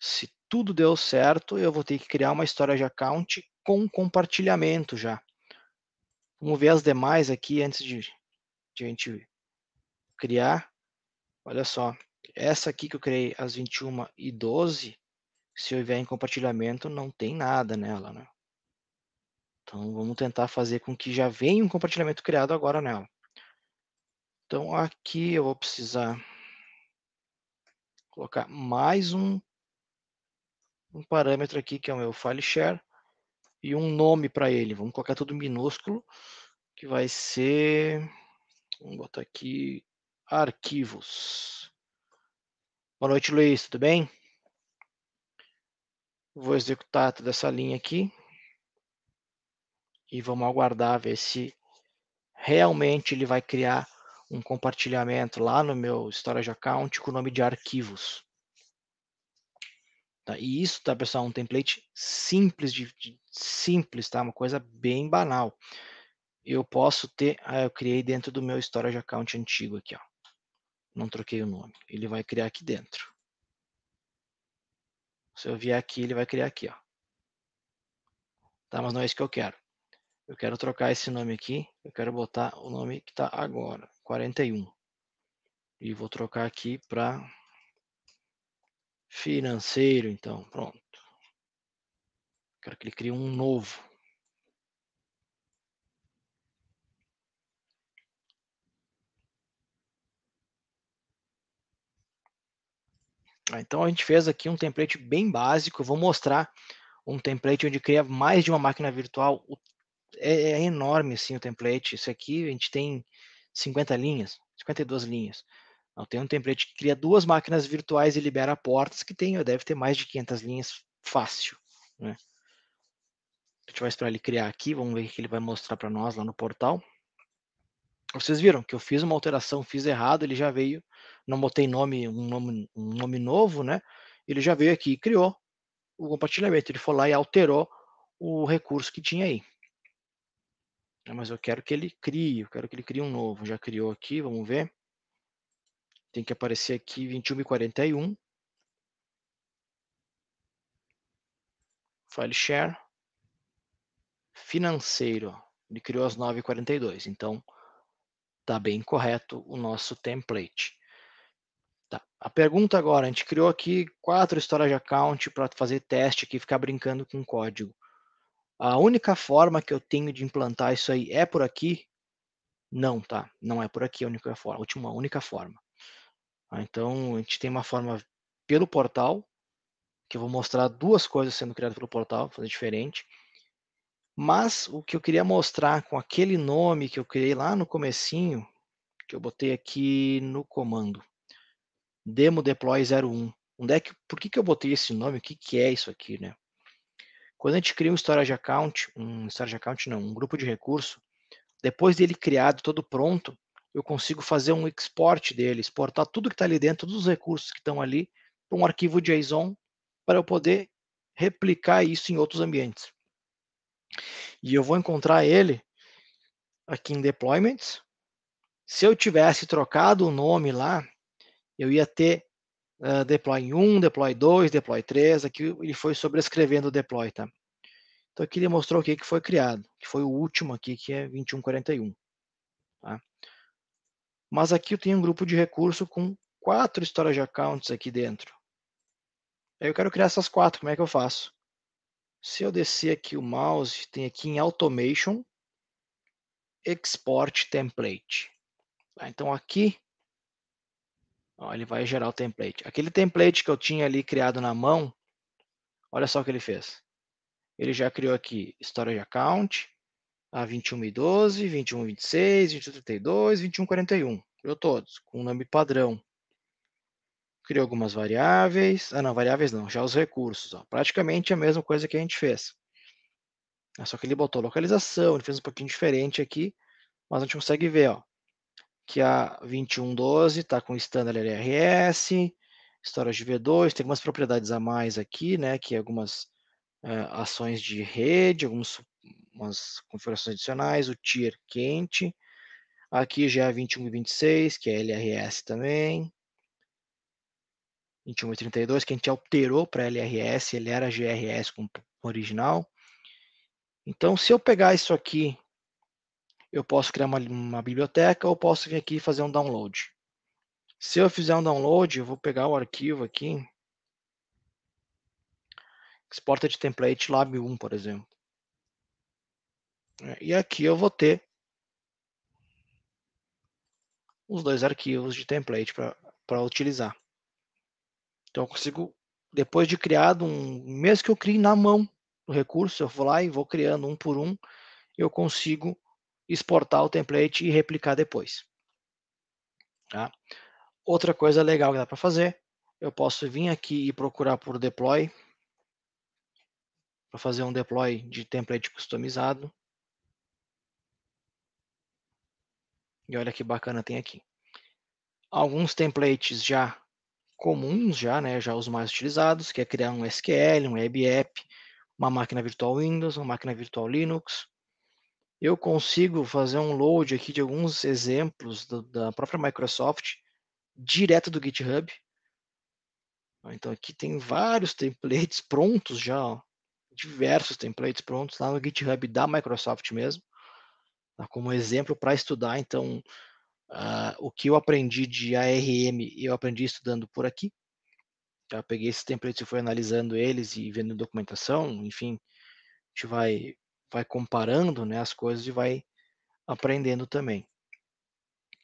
Se tudo deu certo, eu vou ter que criar uma storage account com compartilhamento já. Vamos ver as demais aqui antes de, de a gente criar. Olha só, essa aqui que eu criei às 21 e 12, se eu vier em compartilhamento, não tem nada nela, né? Então vamos tentar fazer com que já venha um compartilhamento criado agora nela. Então aqui eu vou precisar colocar mais um, um parâmetro aqui, que é o meu file share, e um nome para ele. Vamos colocar tudo minúsculo, que vai ser, vamos botar aqui, arquivos. Boa noite, Luiz, tudo bem? Vou executar toda essa linha aqui e vamos aguardar ver se realmente ele vai criar um compartilhamento lá no meu Storage Account com o nome de arquivos. Tá? E isso, tá, pessoal, é um template simples, de, de, simples, tá? Uma coisa bem banal. Eu posso ter, ah, eu criei dentro do meu Storage Account antigo aqui, ó não troquei o nome. Ele vai criar aqui dentro. Se eu vier aqui, ele vai criar aqui, ó. Tá, mas não é isso que eu quero. Eu quero trocar esse nome aqui, eu quero botar o nome que está agora, 41. E vou trocar aqui para financeiro, então, pronto. Quero que ele crie um novo. Ah, então a gente fez aqui um template bem básico, eu vou mostrar um template onde cria mais de uma máquina virtual. É, é enorme assim o template. Isso aqui a gente tem 50 linhas, 52 linhas. Então, tem um template que cria duas máquinas virtuais e libera portas que tem, deve ter mais de 500 linhas fácil. Né? A gente vai esperar ele criar aqui, vamos ver o que ele vai mostrar para nós lá no portal. Vocês viram que eu fiz uma alteração, fiz errado, ele já veio, não botei nome, um nome, um nome novo, né? Ele já veio aqui e criou o compartilhamento. Ele foi lá e alterou o recurso que tinha aí. Ah, mas eu quero que ele crie, eu quero que ele crie um novo. Já criou aqui, vamos ver. Tem que aparecer aqui 21.41. File share. Financeiro. Ele criou as 9.42. Então, Está bem correto o nosso template. Tá. A pergunta agora, a gente criou aqui quatro storage account para fazer teste aqui, ficar brincando com código. A única forma que eu tenho de implantar isso aí é por aqui? Não, tá? Não é por aqui a única forma, a última a única forma. Ah, então, a gente tem uma forma pelo portal, que eu vou mostrar duas coisas sendo criadas pelo portal, fazer diferente. Mas o que eu queria mostrar com aquele nome que eu criei lá no comecinho, que eu botei aqui no comando, demo deploy 01. Onde é que, por que, que eu botei esse nome? O que, que é isso aqui, né? Quando a gente cria um storage account, um storage account não, um grupo de recurso, depois dele criado, todo pronto, eu consigo fazer um export dele, exportar tudo que está ali dentro, todos os recursos que estão ali, para um arquivo JSON, para eu poder replicar isso em outros ambientes. E eu vou encontrar ele aqui em deployments. Se eu tivesse trocado o nome lá, eu ia ter uh, deploy 1, deploy 2, deploy 3. Aqui ele foi sobrescrevendo o deploy, tá? Então aqui ele mostrou o que, que foi criado, que foi o último aqui, que é 2141. Tá? Mas aqui eu tenho um grupo de recurso com quatro storage accounts aqui dentro. Eu quero criar essas quatro, como é que eu faço? Se eu descer aqui o mouse, tem aqui em Automation, Export Template. Tá, então aqui, ó, ele vai gerar o template. Aquele template que eu tinha ali criado na mão, olha só o que ele fez. Ele já criou aqui Storage Account, a 2112, 2126, 2132, 2141. Criou todos, com o nome padrão criou algumas variáveis. Ah, não, variáveis não, já os recursos. Ó. Praticamente a mesma coisa que a gente fez. É só que ele botou localização, ele fez um pouquinho diferente aqui, mas a gente consegue ver ó, que a 2112 está com standard LRS, storage V2, tem algumas propriedades a mais aqui, né, que algumas é, ações de rede, algumas configurações adicionais, o tier quente, aqui já é 2126, que é LRS também, 2132, que a gente alterou para LRS, ele era GRS com original. Então, se eu pegar isso aqui, eu posso criar uma, uma biblioteca ou posso vir aqui e fazer um download. Se eu fizer um download, eu vou pegar o arquivo aqui, exporta de template lab 1, por exemplo. É, e aqui eu vou ter os dois arquivos de template para utilizar. Então eu consigo, depois de criado um, mesmo que eu crie na mão o recurso, eu vou lá e vou criando um por um, eu consigo exportar o template e replicar depois. Tá? Outra coisa legal que dá para fazer, eu posso vir aqui e procurar por deploy, para fazer um deploy de template customizado. E olha que bacana tem aqui. Alguns templates já comuns já, né, já os mais utilizados, que é criar um SQL, um Web App, uma máquina virtual Windows, uma máquina virtual Linux. Eu consigo fazer um load aqui de alguns exemplos do, da própria Microsoft direto do GitHub. Então aqui tem vários templates prontos já, ó, diversos templates prontos lá no GitHub da Microsoft mesmo, tá, como exemplo para estudar. Então Uh, o que eu aprendi de ARM, eu aprendi estudando por aqui. Eu peguei esses templates e fui analisando eles e vendo documentação, enfim, a gente vai, vai comparando né, as coisas e vai aprendendo também.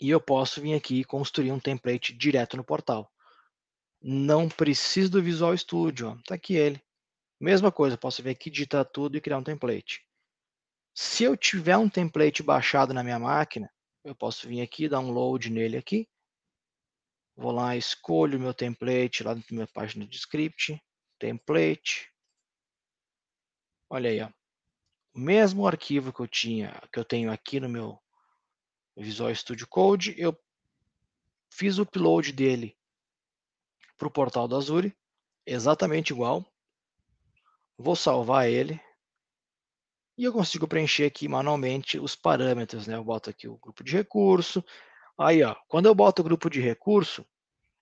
E eu posso vir aqui e construir um template direto no portal. Não preciso do Visual Studio, está aqui ele. Mesma coisa, posso vir aqui, digitar tudo e criar um template. Se eu tiver um template baixado na minha máquina, eu posso vir aqui, dar um load nele aqui. Vou lá, escolho meu template lá dentro da minha página de script. Template. Olha aí, ó. O mesmo arquivo que eu tinha, que eu tenho aqui no meu Visual Studio Code, eu fiz o upload dele para o portal do Azure, exatamente igual. Vou salvar ele e eu consigo preencher aqui manualmente os parâmetros, né? Eu boto aqui o grupo de recurso. Aí, ó, quando eu boto o grupo de recurso,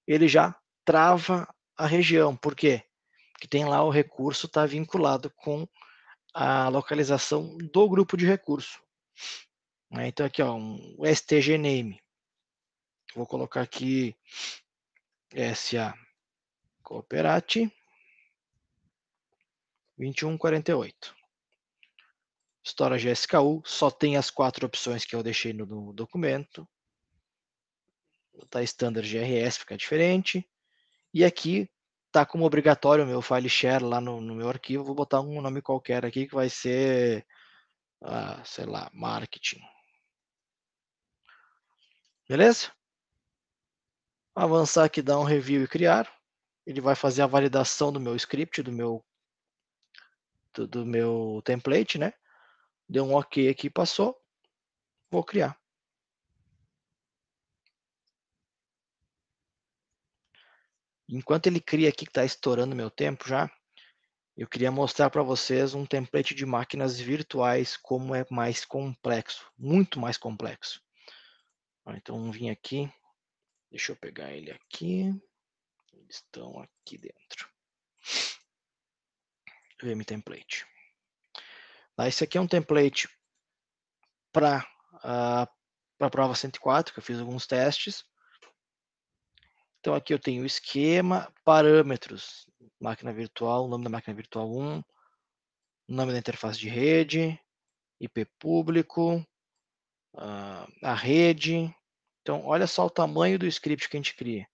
ele já trava a região. Por quê? Porque tem lá o recurso está vinculado com a localização do grupo de recurso. Né? Então, aqui, ó, um stgname. Vou colocar aqui SA Cooperati 2148. Storage SKU, só tem as quatro opções que eu deixei no, no documento. Está standard GRS, fica diferente. E aqui tá como obrigatório o meu file share lá no, no, meu arquivo. Vou botar um nome qualquer aqui que vai ser, ah, sei lá, marketing. Beleza? Avançar aqui, dar um review e criar. Ele vai fazer a validação do meu script, do meu do, do meu template, né? Deu um OK aqui, passou. Vou criar. Enquanto ele cria aqui, que está estourando meu tempo já, eu queria mostrar para vocês um template de máquinas virtuais, como é mais complexo, muito mais complexo. Então, vim aqui, deixa eu pegar ele aqui, eles estão aqui dentro. VM template. Tá? Esse aqui é um template para uh, ah, a prova 104, que eu fiz alguns testes. Então aqui eu tenho esquema, parâmetros, máquina virtual, nome da máquina virtual 1, nome da interface de rede, IP público, ah, a rede. Então olha só o tamanho do script que a gente cria.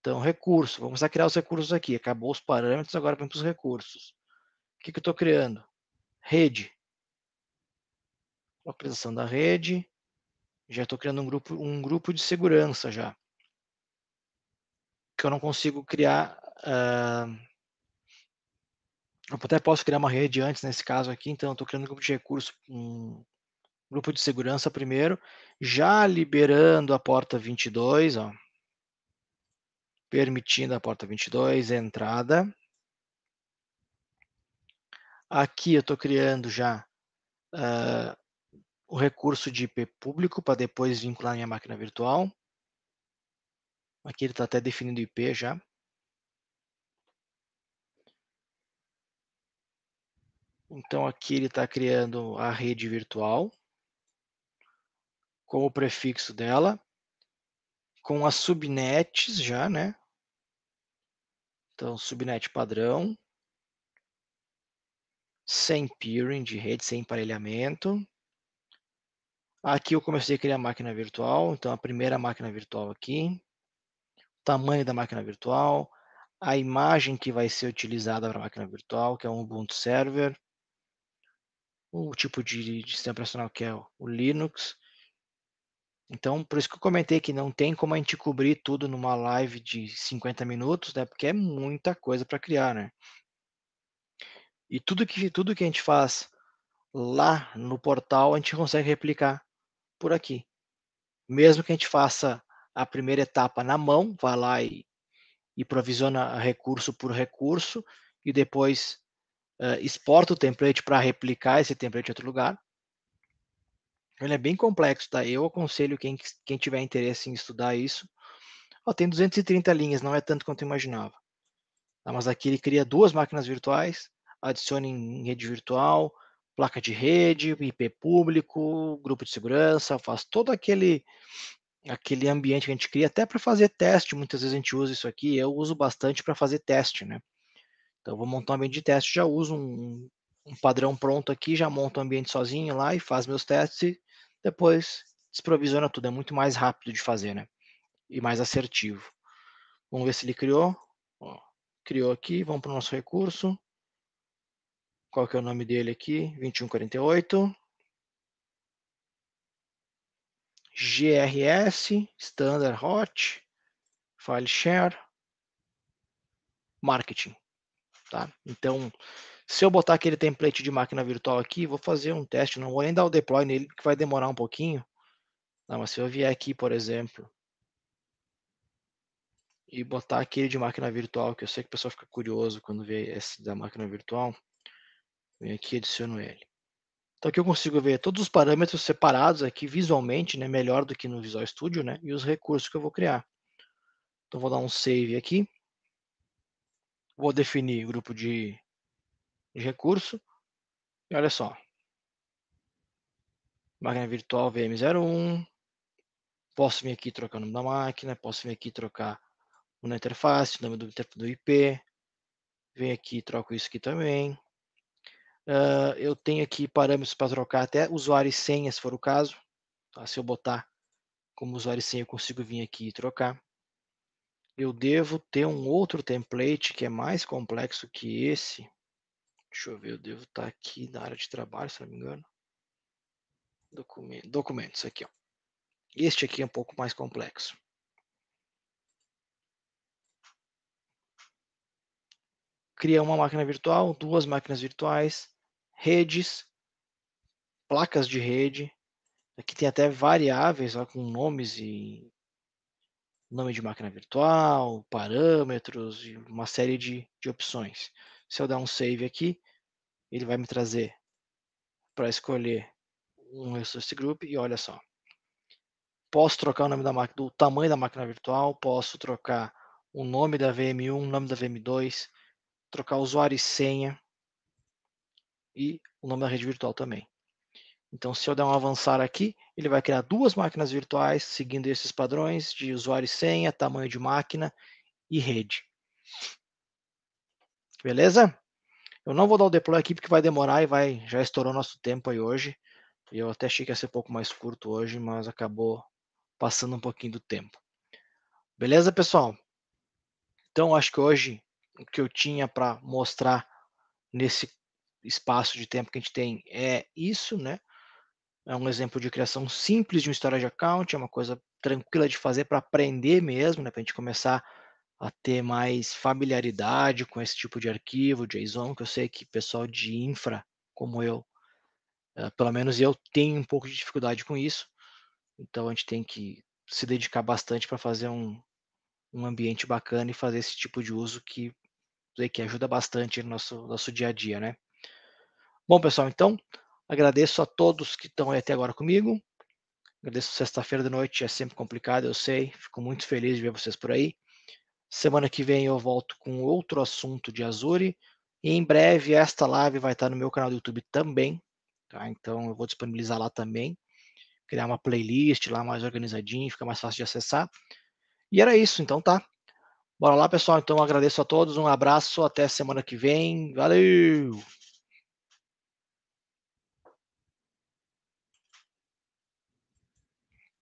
Então recurso, vamos a criar os recursos aqui, acabou os parâmetros, agora vamos para os recursos. O que, que eu estou criando? rede. Localização da rede. Já estou criando um grupo, um grupo de segurança já. Que eu não consigo criar. Uh, eu até posso criar uma rede antes nesse caso aqui, então estou criando um grupo de recurso, um grupo de segurança primeiro, já liberando a porta 22, ó, permitindo a porta 22, entrada, Aqui eu estou criando já uh, o recurso de IP público para depois vincular minha máquina virtual. Aqui ele está até definindo IP já. Então aqui ele está criando a rede virtual com o prefixo dela, com as subnets já, né? Então subnet padrão, sem peering de rede, sem emparelhamento. Aqui eu comecei a criar máquina virtual, então a primeira máquina virtual aqui, o tamanho da máquina virtual, a imagem que vai ser utilizada para a máquina virtual, que é um Ubuntu Server, o tipo de, de sistema operacional que é o Linux. Então, por isso que eu comentei que não tem como a gente cobrir tudo numa live de 50 minutos, né? Porque é muita coisa para criar, né? E tudo que, tudo que a gente faz lá no portal, a gente consegue replicar por aqui. Mesmo que a gente faça a primeira etapa na mão, vá lá e, e provisiona recurso por recurso, e depois uh, exporta o template para replicar esse template em outro lugar. Ele é bem complexo, tá? Eu aconselho quem, quem tiver interesse em estudar isso. tem 230 linhas, não é tanto quanto eu imaginava. Tá? Mas aqui ele cria duas máquinas virtuais, adicione em rede virtual, placa de rede, IP público, grupo de segurança, faz todo aquele aquele ambiente que a gente cria até para fazer teste, muitas vezes a gente usa isso aqui, eu uso bastante para fazer teste, né? Então vou montar um ambiente de teste, já uso um, um padrão pronto aqui, já monto o um ambiente sozinho lá e faz meus testes e depois desprovisiona tudo, é muito mais rápido de fazer, né? E mais assertivo. Vamos ver se ele criou. criou aqui, vamos para o nosso recurso. Qual que é o nome dele aqui? 2148. GRS, Standard Hot, File Share, Marketing. Tá? Então, se eu botar aquele template de máquina virtual aqui, vou fazer um teste, não vou nem dar o deploy nele, que vai demorar um pouquinho. Não, tá? mas se eu vier aqui, por exemplo, e botar aquele de máquina virtual, que eu sei que o pessoal fica curioso quando vê esse da máquina virtual, Venho aqui e adiciono ele. Então aqui eu consigo ver todos os parâmetros separados aqui visualmente, né, melhor do que no Visual Studio, né, e os recursos que eu vou criar. Então vou dar um save aqui. Vou definir grupo de, de recurso. E olha só. Máquina virtual VM01. Posso vir aqui trocar o nome da máquina, posso vir aqui trocar o da interface, o nome do, do IP. Venho aqui e troco isso aqui também. Uh, eu tenho aqui parâmetros para trocar até usuário e senha, se for o caso. Tá? Se eu botar como usuário e senha, eu consigo vir aqui e trocar. Eu devo ter um outro template que é mais complexo que esse. Deixa eu ver, eu devo estar tá aqui na área de trabalho, se não me engano. Documento, documentos aqui. Ó. Este aqui é um pouco mais complexo. criar uma máquina virtual, duas máquinas virtuais, redes, placas de rede. Aqui tem até variáveis ó, com nomes e nome de máquina virtual, parâmetros e uma série de, de opções. Se eu dar um save aqui, ele vai me trazer para escolher um resource group e olha só. Posso trocar o nome da máquina, do tamanho da máquina virtual, posso trocar o nome da VM1, o nome da VM2, trocar usuário e senha e o nome da rede virtual também. Então, se eu der um avançar aqui, ele vai criar duas máquinas virtuais seguindo esses padrões de usuário e senha, tamanho de máquina e rede. Beleza? Eu não vou dar o deploy aqui porque vai demorar e vai já estourou nosso tempo aí hoje. Eu até achei que ia ser um pouco mais curto hoje, mas acabou passando um pouquinho do tempo. Beleza, pessoal? Então, acho que hoje o que eu tinha para mostrar nesse espaço de tempo que a gente tem é isso, né? É um exemplo de criação simples de um storage account, é uma coisa tranquila de fazer para aprender mesmo, né? Para a gente começar a ter mais familiaridade com esse tipo de arquivo, JSON, que eu sei que pessoal de infra, como eu, eh, pelo menos eu, tenho um pouco de dificuldade com isso. Então a gente tem que se dedicar bastante para fazer um, um ambiente bacana e fazer esse tipo de uso que, que ajuda bastante no nosso, nosso dia a dia, né? Bom, pessoal, então agradeço a todos que estão aí até agora comigo. Agradeço sexta-feira de noite, é sempre complicado, eu sei. Fico muito feliz de ver vocês por aí. Semana que vem eu volto com outro assunto de Azure. E em breve esta live vai estar no meu canal do YouTube também. Tá? Então eu vou disponibilizar lá também. Criar uma playlist lá mais organizadinha, fica mais fácil de acessar. E era isso, então tá. Bora lá, pessoal. Então agradeço a todos, um abraço, até semana que vem. Valeu!